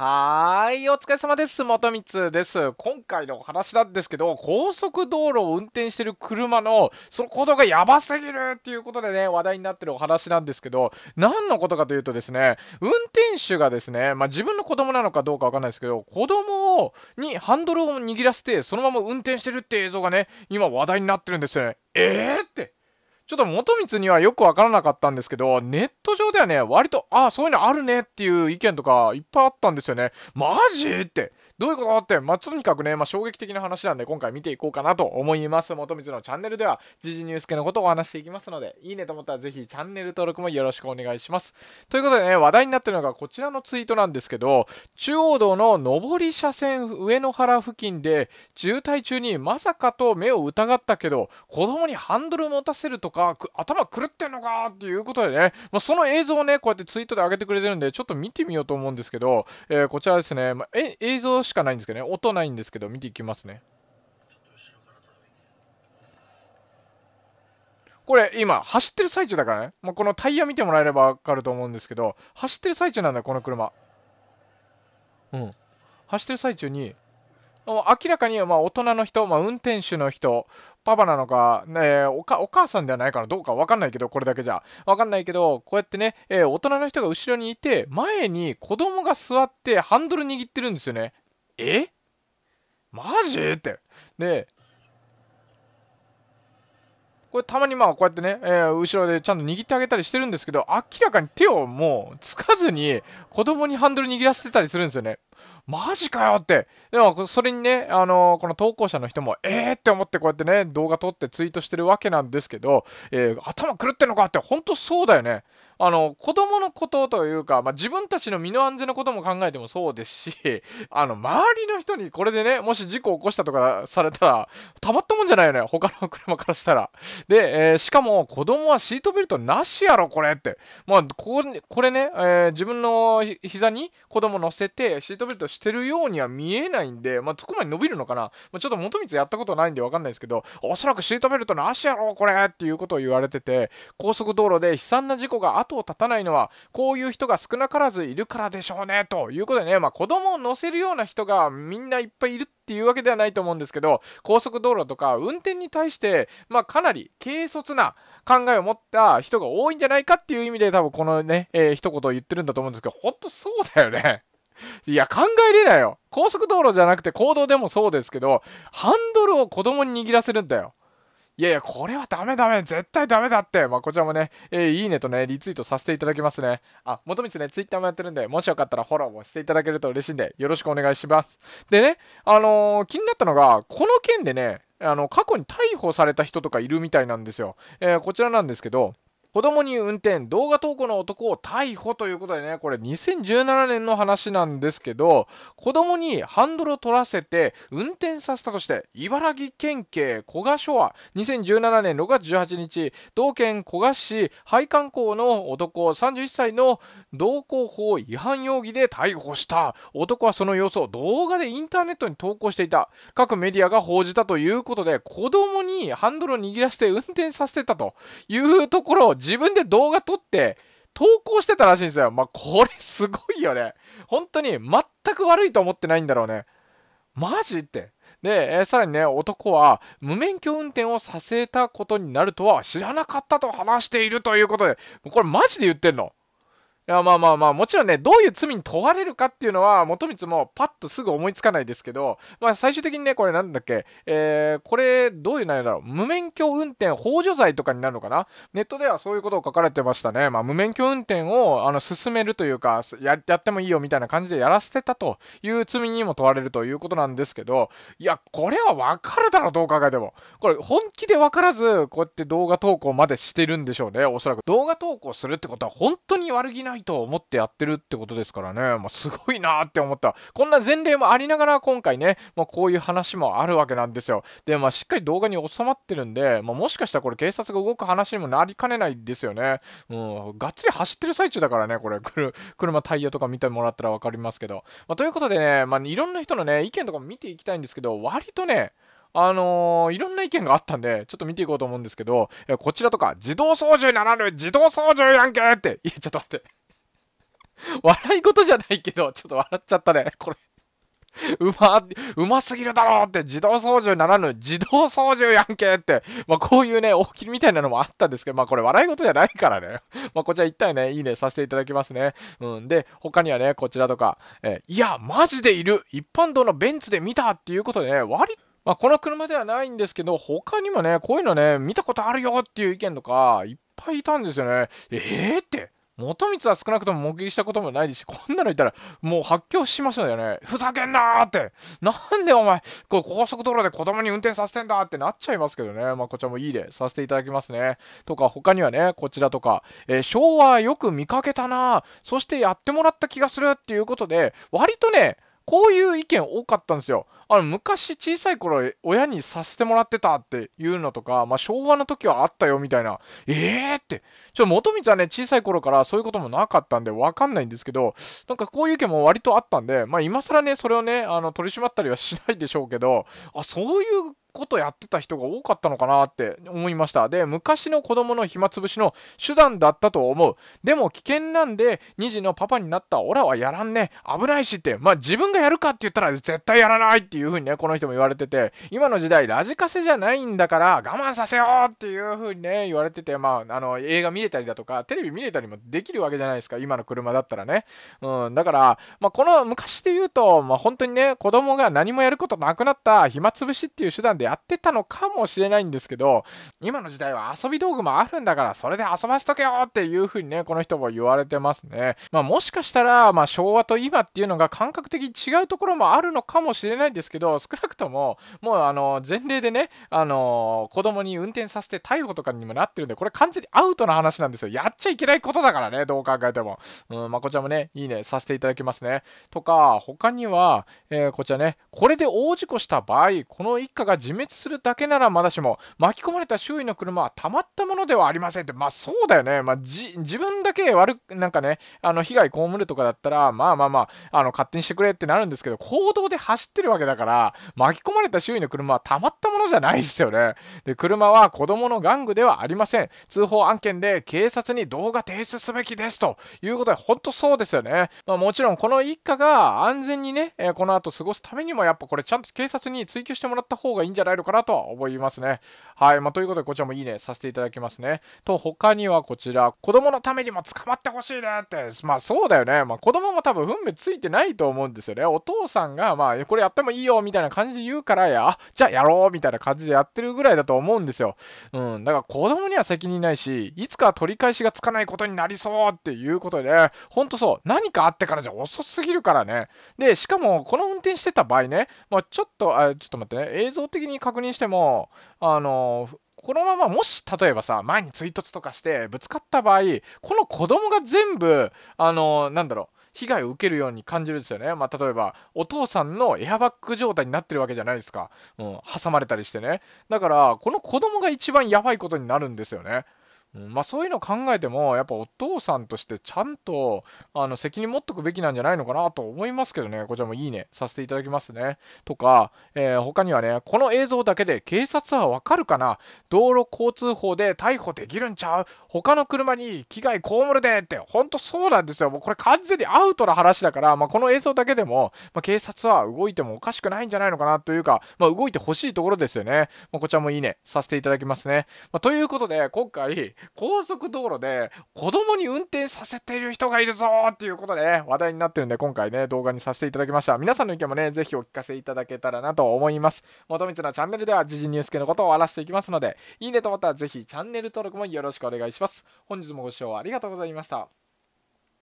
はーい、お疲れ様です。元光です。今回のお話なんですけど、高速道路を運転してる車の、その行動がやばすぎるっていうことでね、話題になってるお話なんですけど、何のことかというとですね、運転手がですね、まあ、自分の子供なのかどうかわかんないですけど、子供を、にハンドルを握らせて、そのまま運転してるって映像がね、今話題になってるんですよね。えーって。ちょっと元光にはよくわからなかったんですけど、ネット上ではね、割と、ああ、そういうのあるねっていう意見とかいっぱいあったんですよね。マジって。どういうことってまあとにかくね、まあ、衝撃的な話なんで今回見ていこうかなと思います元光のチャンネルでは時事ニュース系のことをお話していきますのでいいねと思ったらぜひチャンネル登録もよろしくお願いしますということでね話題になってるのがこちらのツイートなんですけど中央道の上り車線上野原付近で渋滞中にまさかと目を疑ったけど子供にハンドル持たせるとか頭狂ってんのかっていうことでね、まあ、その映像をねこうやってツイートで上げてくれてるんでちょっと見てみようと思うんですけど、えー、こちらですね、まあ、映像しかないんですけどね、音ないんですけど、見ていきますね。これ今走ってる最中だからね、まあ、このタイヤ見てもらえれば分かると思うんですけど走ってる最中なんだよこの車うん走ってる最中に明らかにまあ大人の人、まあ、運転手の人パパなのか,、ね、おかお母さんではないかなどうか分かんないけどこれだけじゃ分かんないけどこうやってね、えー、大人の人が後ろにいて前に子供が座ってハンドル握ってるんですよねえマジって。で、これたまにまあこうやってね、えー、後ろでちゃんと握ってあげたりしてるんですけど、明らかに手をもうつかずに子供にハンドル握らせてたりするんですよね。マジかよって。でも、それにね、あのー、この投稿者の人も、えーって思ってこうやってね、動画撮ってツイートしてるわけなんですけど、えー、頭狂ってんのかって、ほんとそうだよね。あの子供のことというか、まあ、自分たちの身の安全のことも考えてもそうですし あの周りの人にこれでねもし事故起こしたとかされたらたまったもんじゃないよね他の車からしたらで、えー、しかも子供はシートベルトなしやろこれってまあここれね、えー、自分の膝に子供乗せてシートベルトしてるようには見えないんで、まあ、そこまで伸びるのかな、まあ、ちょっと元光やったことないんで分かんないですけどおそらくシートベルトなしやろこれっていうことを言われてて高速道路で悲惨な事故があっ後を絶たないのは、こういう人が少なからずいるからでしょうね、ということでね、まあ、子供を乗せるような人がみんないっぱいいるっていうわけではないと思うんですけど、高速道路とか運転に対して、まあ、かなり軽率な、考えを持った人が多いんじゃないかっていう意味で多分このね、えー、一言言ってるんだと思うんですけど、本当そうだよね。いや、考えれないよ。高速道路じゃなくて公道でもそうですけど、ハンドルを子供に握らせるんだよ。いやいや、これはダメダメ、絶対ダメだって。まあ、こちらもね、えー、いいねとね、リツイートさせていただきますね。あ、もとみつね、ツイッターもやってるんで、もしよかったらフォローもしていただけると嬉しいんで、よろしくお願いします。でね、あのー、気になったのが、この件でね、あの、過去に逮捕された人とかいるみたいなんですよ。えー、こちらなんですけど、子供に運転、動画投稿の男を逮捕ということでね、これ2017年の話なんですけど、子供にハンドルを取らせて運転させたとして、茨城県警古賀署は2017年6月18日、同県古賀市配管校の男31歳の道交法違反容疑で逮捕した。男はその様子を動画でインターネットに投稿していた。各メディアが報じたということで、子供にハンドルを握らせて運転させてたというところを自分で動画撮って投稿してたらしいんですよ。まあ、これすごいよね。本当に全く悪いと思ってないんだろうね。マジって。で、えー、さらにね、男は無免許運転をさせたことになるとは知らなかったと話しているということで、これマジで言ってんのやまあまあまあもちろんねどういう罪に問われるかっていうのは元光もパッとすぐ思いつかないですけど、まあ、最終的にねこれなんだっけ、えー、これどういう内容だろう無免許運転補助罪とかになるのかなネットではそういうことを書かれてましたね、まあ、無免許運転をあの進めるというかややってもいいよみたいな感じでやらせてたという罪にも問われるということなんですけどいやこれはわかるだろどう考えてもこれ本気でわからずこうやって動画投稿までしてるんでしょうねおそらく動画投稿するってことは本当に悪気ないないと思ってやってるってことですからね、まあ、すごいなって思った。こんな前例もありながら今回ね、まあ、こういう話もあるわけなんですよ。で、まあ、しっかり動画に収まってるんで、まあ、もしかしたらこれ警察が動く話にもなりかねないですよね。うん、がっつり走ってる最中だからね、これ、車タイヤとか見てもらったらわかりますけど。まあ、ということでね、まあ、いろんな人のね、意見とかも見ていきたいんですけど、割とね、あのー、いろんな意見があったんで、ちょっと見ていこうと思うんですけど、こちらとか、自動操縦ならぬ自動操縦やんけって、いや、ちょっと待って。笑い事じゃないけど、ちょっと笑っちゃったね、これ。うま、うますぎるだろうって、自動操縦ならぬ、自動操縦やんけって、まあ、こういうね、大喜利みたいなのもあったんですけど、まあ、これ笑い事じゃないからね。まあ、こちら一体ね、いいねさせていただきますね。うん。で、他にはね、こちらとか、えー、いや、マジでいる一般道のベンツで見たっていうことでね、割とまあ、この車ではないんですけど、他にもね、こういうのね、見たことあるよっていう意見とか、いっぱいいたんですよね。えーって。元光は少なくとも目撃したこともないですし、こんなのいたらもう発狂しますよね。ふざけんなーって。なんでお前、これ高速道路で子供に運転させてんだってなっちゃいますけどね。まあ、こちらもいいでさせていただきますね。とか、他にはね、こちらとか、えー、昭和よく見かけたなそしてやってもらった気がするっていうことで、割とね、こういう意見多かったんですよ。あの、昔小さい頃親にさせてもらってたっていうのとか、まあ、昭和の時はあったよみたいな、えーって、ちょ、元光はね、小さい頃からそういうこともなかったんでわかんないんですけど、なんかこういう意見も割とあったんで、まあ、今更ね、それをね、あの、取り締まったりはしないでしょうけど、あ、そういうことやってた人が多かったのかなって思いました。で、昔の子供の暇つぶしの手段だったと思う。でも危険なんで、2児のパパになったオラはやらんね。危ないしって、まあ自分がやるかって言ったら絶対やらないっていう風にね、この人も言われてて、今の時代ラジカセじゃないんだから我慢させようっていう風にね、言われてて、まあ、あの、映画見れたりだとか、テレビ見れたりもできるわけじゃないですか、今の車だったらね。うん、だから、まあこの昔で言うと、まあ本当にね、子供が何もやることなくなった暇つぶしっていう手段でやってたのかもしれないんですけど、今の時代は遊び道具もあるんだから、それで遊ばしとけよっていう風にね、この人も言われてますね。まあもしかしたら、まあ昭和と今っていうのが感覚的に違うところもあるのかもしれないんですけど、少なくとも、もうあの、前例でね、あの、子供に運転させて逮捕とかにもなってるんで、これ完全にアウトな話なんですよ。やっちゃいけないことだからね、どう考えても。うん、まこちらもね、いいね、させていただきますね。とか、他には、えー、こちらね、これで大事故した場合、この一家が自滅するだけならまだしも巻き込まれた周囲の車はたまったものではありませんってまあそうだよね、まあ、自分だけ悪く、なんかね、あの、被害被るとかだったら、まあまあまあ、あの、勝手にしてくれってなるんですけど、公道で走ってるわけだから、巻き込まれた周囲の車はたまったものじゃないですよね。で、車は子供の玩具ではありません。通報案件で警察に動画提出すべきですということで、本当そうですよね。まあ、もちろん、この一家が安全にね、えー、この後過ごすためにも、やっぱこれちゃんと警察に追及してもらった方がいいんじゃないのかなとは思いますね。はい。まあ、ということで、こちらもいいねさせていただきますね。と、他にはこちら、子供のためにも捕まってほしいねって、まあそうだよね。まあ子供も多分分別ついてないと思うんですよね。お父さんが、まあこれやってもいいよみたいな感じで言うからや、あ、じゃあやろうみたいな感じでやってるぐらいだと思うんですよ。うん。だから子供には責任ないし、いつか取り返しがつかないことになりそうっていうことで、ね、ほんとそう。何かあってからじゃ遅すぎるからね。で、しかもこの運転してた場合ね、まあちょっと、あ、ちょっと待ってね。映像的に確認しても、あのこのままもし例えばさ前に追突とかしてぶつかった場合この子供が全部あのなんだろう被害を受けるように感じるんですよね。まあ、例えば、お父さんのエアバッグ状態になってるわけじゃないですか。うん、挟まれたりしてね。だから、この子供が一番やばいことになるんですよね。まあ、そういうのを考えても、やっぱお父さんとしてちゃんとあの責任持っとくべきなんじゃないのかなと思いますけどね、こちらもいいね、させていただきますね。とか、えー、他にはね、この映像だけで警察はわかるかな道路交通法で逮捕できるんちゃう他の車に危害被るでって、ほんとそうなんですよ。もうこれ完全にアウトな話だから、まあ、この映像だけでも、まあ、警察は動いてもおかしくないんじゃないのかなというか、まあ、動いてほしいところですよね。まあ、こちらもいいね、させていただきますね。まということで、今回、高速道路で子供に運転させている人がいるぞっていうことで、ね、話題になってるんで、今回ね、動画にさせていただきました。皆さんの意見もね、ぜひお聞かせいただけたらなと思います。元光のチャンネルでは、時事ニュース系のことをらしていきますので、いいねと思ったらぜひチャンネル登録もよろしくお願いします。本日もご視聴ありがとうございました。